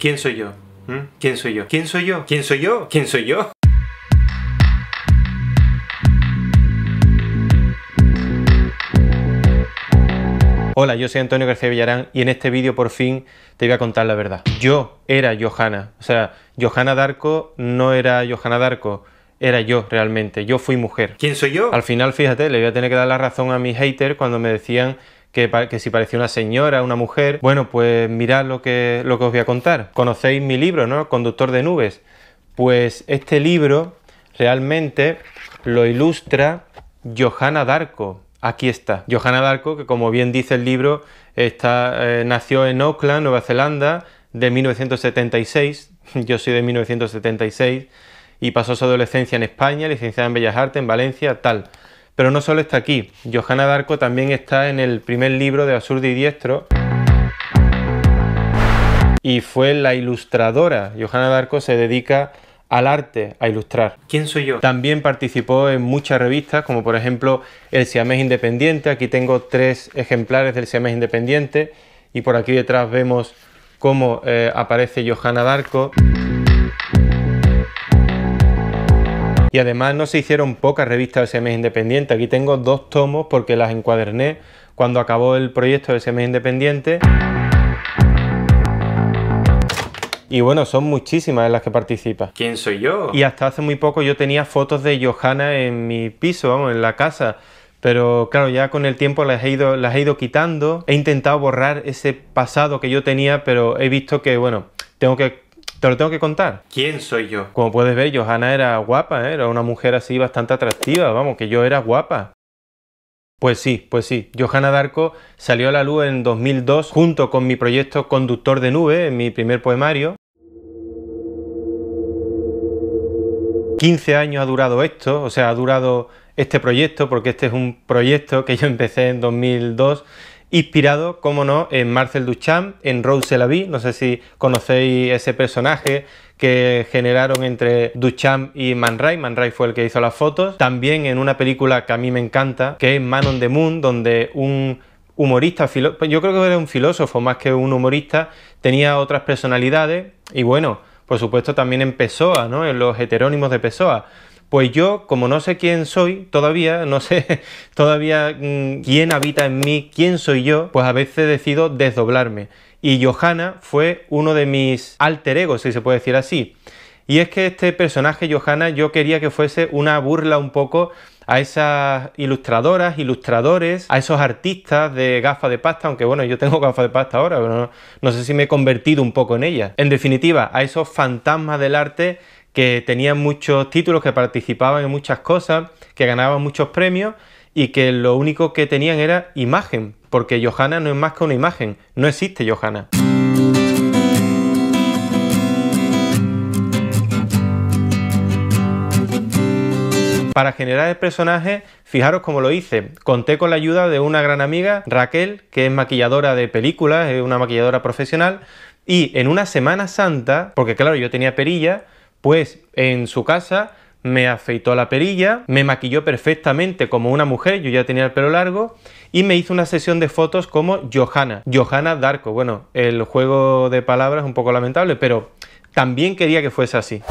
¿Quién soy yo? ¿Mm? ¿Quién soy yo? ¿Quién soy yo? ¿Quién soy yo? ¿Quién soy yo? Hola, yo soy Antonio García Villarán y en este vídeo por fin te voy a contar la verdad. Yo era Johanna, o sea, Johanna Darco no era Johanna Darco, era yo realmente, yo fui mujer. ¿Quién soy yo? Al final, fíjate, le voy a tener que dar la razón a mis haters cuando me decían que, si parecía una señora, una mujer. Bueno, pues mirad lo que, lo que os voy a contar. Conocéis mi libro, ¿no? Conductor de nubes. Pues este libro realmente lo ilustra Johanna Darko. Aquí está. Johanna Darko, que como bien dice el libro, está, eh, nació en Auckland, Nueva Zelanda, de 1976. Yo soy de 1976 y pasó su adolescencia en España, licenciada en Bellas Artes, en Valencia, tal. Pero no solo está aquí, Johanna d'Arco también está en el primer libro de Absurdo y Diestro. Y fue la ilustradora. Johanna d'Arco se dedica al arte, a ilustrar. ¿Quién soy yo? También participó en muchas revistas, como por ejemplo El Siamés Independiente. Aquí tengo tres ejemplares del Siamés Independiente. Y por aquí detrás vemos cómo eh, aparece Johanna d'Arco. Y además no se hicieron pocas revistas de ese independiente. Aquí tengo dos tomos porque las encuaderné cuando acabó el proyecto de ese independiente. Y bueno, son muchísimas en las que participa. ¿Quién soy yo? Y hasta hace muy poco yo tenía fotos de Johanna en mi piso, vamos, en la casa. Pero claro, ya con el tiempo las he, ido, las he ido quitando. He intentado borrar ese pasado que yo tenía, pero he visto que, bueno, tengo que te lo tengo que contar. ¿Quién soy yo? Como puedes ver, Johanna era guapa, ¿eh? era una mujer así bastante atractiva, vamos, que yo era guapa. Pues sí, pues sí. Johanna Darko salió a la luz en 2002 junto con mi proyecto Conductor de Nube, en mi primer poemario. 15 años ha durado esto, o sea, ha durado este proyecto, porque este es un proyecto que yo empecé en 2002 Inspirado, como no, en Marcel Duchamp, en Rose Lavie, no sé si conocéis ese personaje que generaron entre Duchamp y Man Ray. Man Ray fue el que hizo las fotos. También en una película que a mí me encanta, que es Man on the Moon, donde un humorista, yo creo que era un filósofo más que un humorista, tenía otras personalidades y bueno, por supuesto también en Pessoa, ¿no? en los heterónimos de Pessoa. Pues yo, como no sé quién soy todavía, no sé todavía mm, quién habita en mí, quién soy yo, pues a veces decido desdoblarme. Y Johanna fue uno de mis alter egos, si se puede decir así. Y es que este personaje, Johanna, yo quería que fuese una burla un poco a esas ilustradoras, ilustradores, a esos artistas de gafas de pasta, aunque bueno, yo tengo gafas de pasta ahora, pero no, sé si me he convertido un poco en ella. En definitiva, a esos fantasmas del arte que tenían muchos títulos, que participaban en muchas cosas, que ganaban muchos premios y que lo único que tenían era imagen, porque Johanna no es más que una imagen, no existe Johanna. Para generar el personaje, fijaros cómo lo hice. Conté con la ayuda de una gran amiga, Raquel, que es maquilladora de películas, es una maquilladora profesional, y en una Semana Santa, porque claro, yo tenía perilla, pues en su casa me afeitó la perilla, me maquilló perfectamente como una mujer, yo ya tenía el pelo largo, y me hizo una sesión de fotos como Johanna, Johanna Darko. Bueno, el juego de palabras es un poco lamentable, pero también quería que fuese así.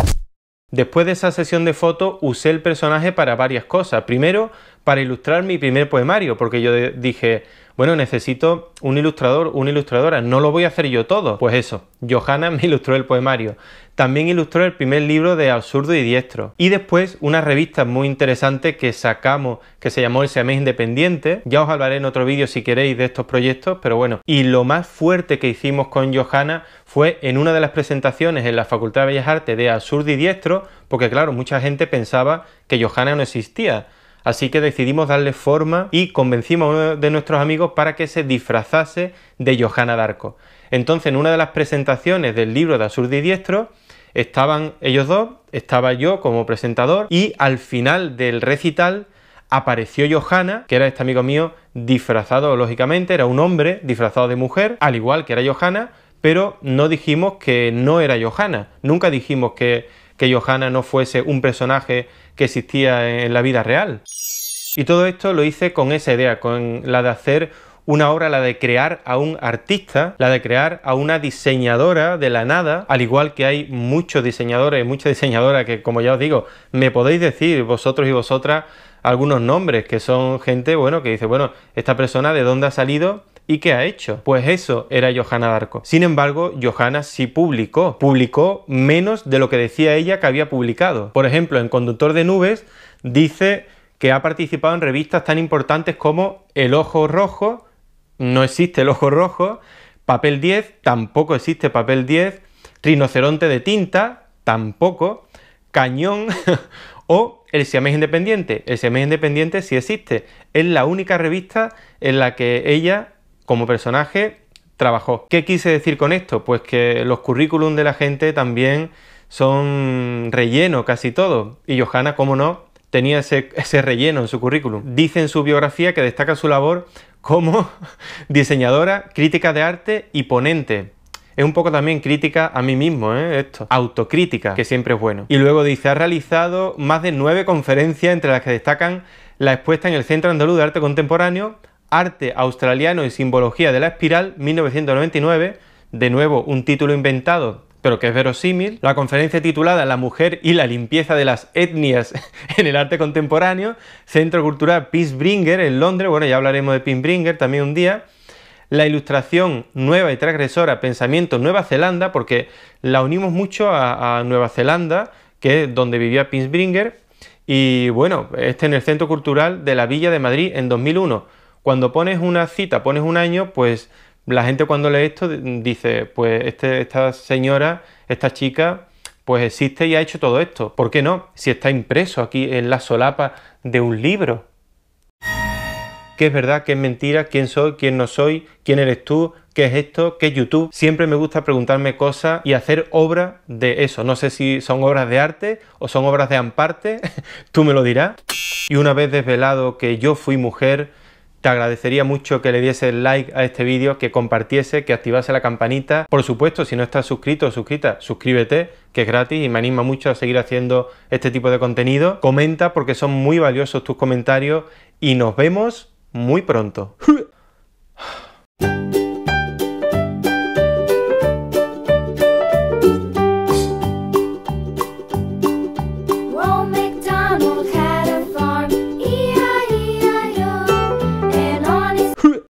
Después de esa sesión de fotos usé el personaje para varias cosas. Primero, para ilustrar mi primer poemario, porque yo dije, bueno, necesito un ilustrador, una ilustradora, no lo voy a hacer yo todo. Pues eso, Johanna me ilustró el poemario. También ilustró el primer libro de Absurdo y Diestro. Y después una revista muy interesante que sacamos, que se llamó El Siamés Independiente. Ya os hablaré en otro vídeo si queréis de estos proyectos, pero bueno. Y lo más fuerte que hicimos con Johanna fue en una de las presentaciones en la Facultad de Bellas Artes de Absurdo y Diestro, porque claro, mucha gente pensaba que Johanna no existía Así que decidimos darle forma y convencimos a uno de nuestros amigos para que se disfrazase de Johanna d'Arco. Entonces, en una de las presentaciones del libro de Asur y Diestro, estaban ellos dos, estaba yo como presentador y al final del recital apareció Johanna, que era este amigo mío disfrazado, lógicamente, era un hombre disfrazado de mujer, al igual que era Johanna, pero no dijimos que no era Johanna, nunca dijimos que que Johanna no fuese un personaje que existía en la vida real. Y todo esto lo hice con esa idea, con la de hacer una obra, la de crear a un artista, la de crear a una diseñadora de la nada, al igual que hay muchos diseñadores, muchas diseñadoras que, como ya os digo, me podéis decir vosotros y vosotras algunos nombres que son gente, bueno, que dice, bueno, esta persona de dónde ha salido ¿Y qué ha hecho? Pues eso era Johanna d'Arco. Sin embargo, Johanna sí publicó. Publicó menos de lo que decía ella que había publicado. Por ejemplo, en Conductor de Nubes dice que ha participado en revistas tan importantes como El Ojo Rojo, no existe El Ojo Rojo, Papel 10, tampoco existe Papel 10, Rinoceronte de Tinta, tampoco, Cañón o el Siamés Independiente. El Siamés Independiente sí existe. Es la única revista en la que ella como personaje trabajó. ¿Qué quise decir con esto? Pues que los currículum de la gente también son relleno casi todo. Y Johanna, cómo no, tenía ese, ese relleno en su currículum. Dice en su biografía que destaca su labor como diseñadora, crítica de arte y ponente. Es un poco también crítica a mí mismo, ¿eh? Esto. Autocrítica, que siempre es bueno. Y luego dice, ha realizado más de nueve conferencias entre las que destacan la expuesta en el Centro Andaluz de Arte Contemporáneo, Arte Australiano y Simbología de la Espiral, 1999, de nuevo un título inventado pero que es verosímil, la conferencia titulada La mujer y la limpieza de las etnias en el arte contemporáneo, Centro Cultural Peacebringer en Londres, bueno ya hablaremos de Peacebringer también un día, la ilustración nueva y transgresora Pensamiento Nueva Zelanda, porque la unimos mucho a, Nueva Zelanda, que es donde vivía Peacebringer, y bueno, este en el Centro Cultural de la Villa de Madrid en 2001. Cuando pones una cita, pones un año, pues la gente cuando lee esto dice, pues este, esta señora, esta chica, pues existe y ha hecho todo esto. ¿Por qué no? Si está impreso aquí en la solapa de un libro. ¿Qué es verdad? ¿Qué es mentira? ¿Quién soy? ¿Quién no soy? ¿Quién eres tú? ¿Qué es esto? ¿Qué es YouTube? Siempre me gusta preguntarme cosas y hacer obras de eso. No sé si son obras de arte o son obras de amparte, tú me lo dirás. Y una vez desvelado que yo fui mujer, te agradecería mucho que le diese like a este vídeo, que compartiese, que activase la campanita. Por supuesto, si no estás suscrito o suscrita, suscríbete, que es gratis y me anima mucho a seguir haciendo este tipo de contenido. Comenta porque son muy valiosos tus comentarios y nos vemos muy pronto.